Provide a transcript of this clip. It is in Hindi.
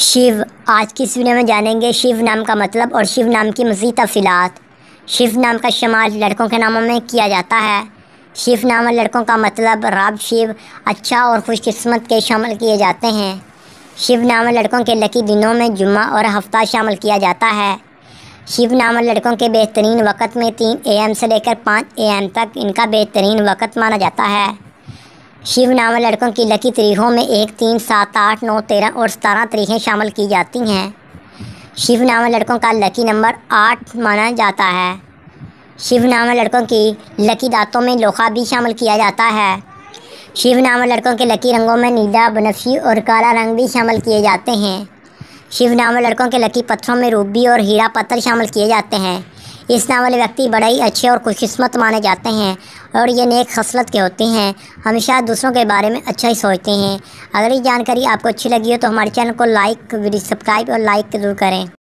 शिव आज की इस वीडियो में जानेंगे शिव नाम का मतलब और शिव नाम की मज़ीद तफ़ीलत शिव नाम का शुमार लड़कों के नामों में किया जाता है शिव नाम लड़कों का मतलब रब शिव अच्छा और खुशकस्मत के शामिल किए जाते हैं शिव नाम लड़कों के लकी दिनों में जुम्मा और हफ्ता शामिल किया जाता है शिव नाम लड़कों के बेहतरीन वक़्त में तीन ए एम से लेकर पाँच ए एम तक इनका बेहतरीन वक़्त माना जाता है शिव नामा लड़कों की लकी तरीक़ों में एक तीन सात आठ नौ तेरह और सतारह तरीक़ें शामिल की जाती हैं शिव नामा लड़कों का लकी नंबर आठ माना जाता है शिव नामा लड़कों की लकी दांतों में लोखा भी शामिल किया जाता है शिव नामा लड़कों के लकी रंगों में नीला बनफी और काला रंग भी शामिल किए जाते हैं शिव नामा लड़कों के लकी पत्थरों में रूबी और हीरा पत्थर शामिल किए जाते हैं इस नाम वाले व्यक्ति बड़े ही अच्छे और खुशकिस्मत माने जाते हैं और ये नेक खसलत के होते हैं हमेशा दूसरों के बारे में अच्छा ही सोचते हैं अगर ये जानकारी आपको अच्छी लगी हो तो हमारे चैनल को लाइक सब्सक्राइब और लाइक जरूर करें